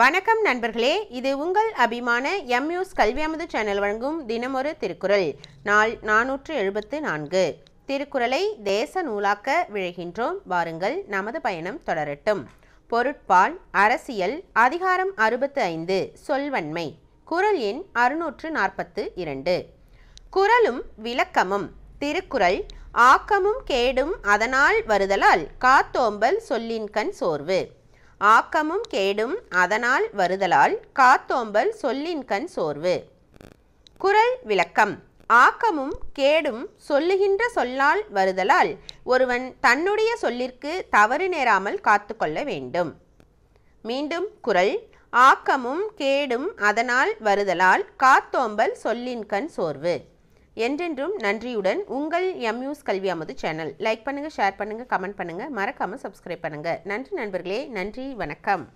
வணக்கம் நண்பர்களே இது உங்கள் அபிமான எம்யூஸ் கல்வி அமது சேனல் வழங்கும் தினமொரு திருக்குறள் நாள் நானூற்று எழுபத்து நான்கு திருக்குறளை தேச நூலாக்க விழுகின்றோம் வாருங்கள் நமது பயணம் தொடரட்டும் பொருட்பால் அரசியல் அதிகாரம் அறுபத்து ஐந்து சொல்வன்மை குரல் எண் அறுநூற்று நாற்பத்து இரண்டு குரலும் விளக்கமும் திருக்குறள் ஆக்கமும் கேடும் அதனால் வருதலால் காத்தோம்பல் சொல்லின்கண் சோர்வு ஆக்கமும் கேடும் அதனால் வருதலால் காத்தோம்பல் சொல்லின்கண் சோர்வு குரல் விளக்கம் ஆக்கமும் கேடும் சொல்லுகின்ற சொல்லால் வருதலால் ஒருவன் தன்னுடைய சொல்லிற்கு தவறு நேராமல் காத்து கொள்ள வேண்டும் மீண்டும் குரல் ஆக்கமும் கேடும் அதனால் வருதலால் காத்தோம்பல் சொல்லின்கண் சோர்வு என்றென்றும் நன்றியுடன் உங்கள் எம்யூஸ் கல்வி அமது சேனல் லைக் பண்ணுங்கள் ஷேர் பண்ணுங்கள் கமெண்ட் பண்ணுங்கள் மறக்காமல் சப்ஸ்கிரைப் பண்ணுங்கள் நன்றி நண்பர்களே நன்றி வணக்கம்